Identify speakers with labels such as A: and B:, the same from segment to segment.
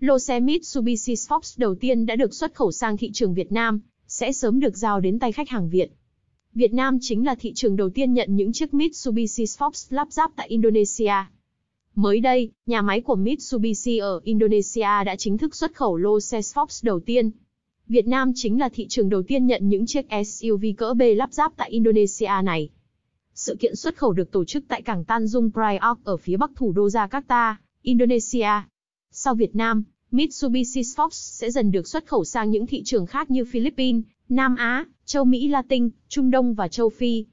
A: lô xe Mitsubishi Fox đầu tiên đã được xuất khẩu sang thị trường Việt Nam, sẽ sớm được giao đến tay khách hàng Việt. Việt Nam chính là thị trường đầu tiên nhận những chiếc Mitsubishi Fox lắp ráp tại Indonesia. Mới đây, nhà máy của Mitsubishi ở Indonesia đã chính thức xuất khẩu lô xe Fox đầu tiên. Việt Nam chính là thị trường đầu tiên nhận những chiếc SUV cỡ B lắp ráp tại Indonesia này. Sự kiện xuất khẩu được tổ chức tại cảng Tanjung Priok ở phía bắc thủ đô Jakarta, Indonesia. Sau Việt Nam, Mitsubishi Sforce sẽ dần được xuất khẩu sang những thị trường khác như Philippines, Nam Á, châu Mỹ Latin, Trung Đông và châu Phi.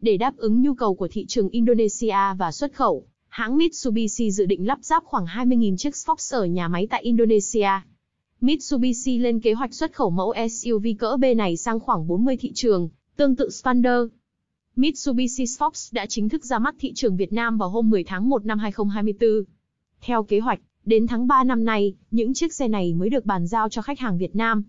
A: Để đáp ứng nhu cầu của thị trường Indonesia và xuất khẩu, hãng Mitsubishi dự định lắp ráp khoảng 20.000 chiếc Fox ở nhà máy tại Indonesia. Mitsubishi lên kế hoạch xuất khẩu mẫu SUV cỡ B này sang khoảng 40 thị trường, tương tự Spander. Mitsubishi Fox đã chính thức ra mắt thị trường Việt Nam vào hôm 10 tháng 1 năm 2024. Theo kế hoạch, Đến tháng 3 năm nay, những chiếc xe này mới được bàn giao cho khách hàng Việt Nam.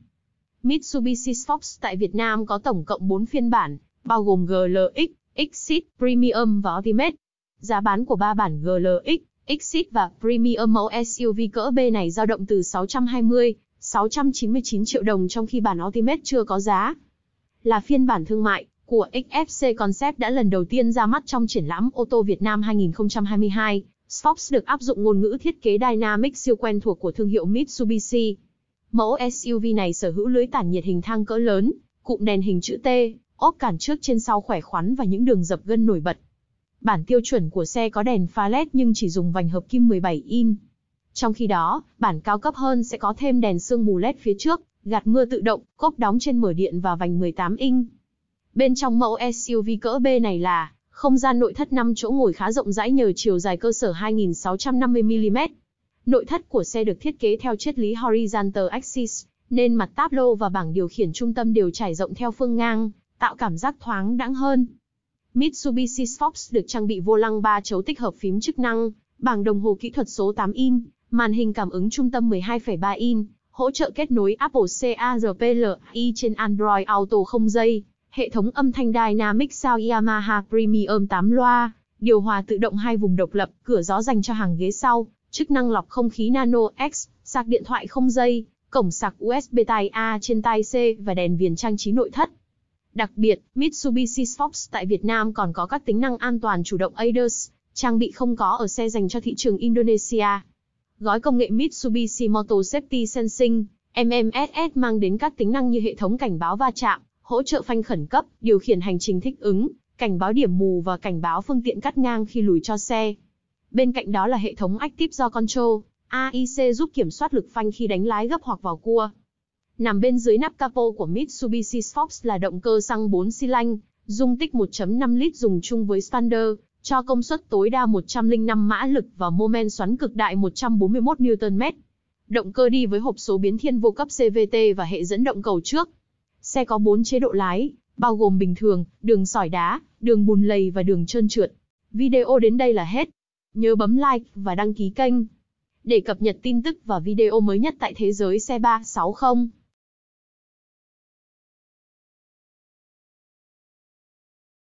A: Mitsubishi Fox tại Việt Nam có tổng cộng 4 phiên bản, bao gồm GLX, Exit, Premium và Ultimate. Giá bán của 3 bản GLX, Exit và Premium mẫu SUV cỡ B này dao động từ 620, 699 triệu đồng trong khi bản Ultimate chưa có giá. Là phiên bản thương mại của XFC Concept đã lần đầu tiên ra mắt trong triển lãm ô tô Việt Nam 2022 Sports được áp dụng ngôn ngữ thiết kế Dynamic siêu quen thuộc của thương hiệu Mitsubishi. Mẫu SUV này sở hữu lưới tản nhiệt hình thang cỡ lớn, cụm đèn hình chữ T, ốp cản trước trên sau khỏe khoắn và những đường dập gân nổi bật. Bản tiêu chuẩn của xe có đèn pha LED nhưng chỉ dùng vành hợp kim 17 in. Trong khi đó, bản cao cấp hơn sẽ có thêm đèn sương mù LED phía trước, gạt mưa tự động, cốp đóng trên mở điện và vành 18 inch. Bên trong mẫu SUV cỡ B này là không gian nội thất 5 chỗ ngồi khá rộng rãi nhờ chiều dài cơ sở 2650mm. Nội thất của xe được thiết kế theo triết lý horizontal axis, nên mặt táp lô và bảng điều khiển trung tâm đều trải rộng theo phương ngang, tạo cảm giác thoáng đãng hơn. Mitsubishi Fox được trang bị vô lăng 3 chấu tích hợp phím chức năng, bảng đồng hồ kỹ thuật số 8 in, màn hình cảm ứng trung tâm 12,3 in, hỗ trợ kết nối Apple CarPlay trên Android Auto không dây, hệ thống âm thanh Dynamic Sound Yamaha Premium 8 loa, điều hòa tự động hai vùng độc lập, cửa gió dành cho hàng ghế sau, chức năng lọc không khí Nano X, sạc điện thoại không dây, cổng sạc USB tai A trên tai C và đèn viền trang trí nội thất. Đặc biệt, Mitsubishi Fox tại Việt Nam còn có các tính năng an toàn chủ động ADAS, trang bị không có ở xe dành cho thị trường Indonesia. Gói công nghệ Mitsubishi Motor Safety Sensing, MMSS mang đến các tính năng như hệ thống cảnh báo va chạm, hỗ trợ phanh khẩn cấp, điều khiển hành trình thích ứng, cảnh báo điểm mù và cảnh báo phương tiện cắt ngang khi lùi cho xe. Bên cạnh đó là hệ thống Active do Control, AIC giúp kiểm soát lực phanh khi đánh lái gấp hoặc vào cua. Nằm bên dưới nắp capo của Mitsubishi Fox là động cơ xăng 4 xi lanh, dung tích 1.5 lít dùng chung với Spander, cho công suất tối đa 105 mã lực và mô men xoắn cực đại 141 Nm. Động cơ đi với hộp số biến thiên vô cấp CVT và hệ dẫn động cầu trước, Xe có 4 chế độ lái, bao gồm bình thường, đường sỏi đá, đường bùn lầy và đường trơn trượt. Video đến đây là hết. Nhớ bấm like và đăng ký kênh để cập nhật tin tức và video mới nhất tại thế giới xe 360.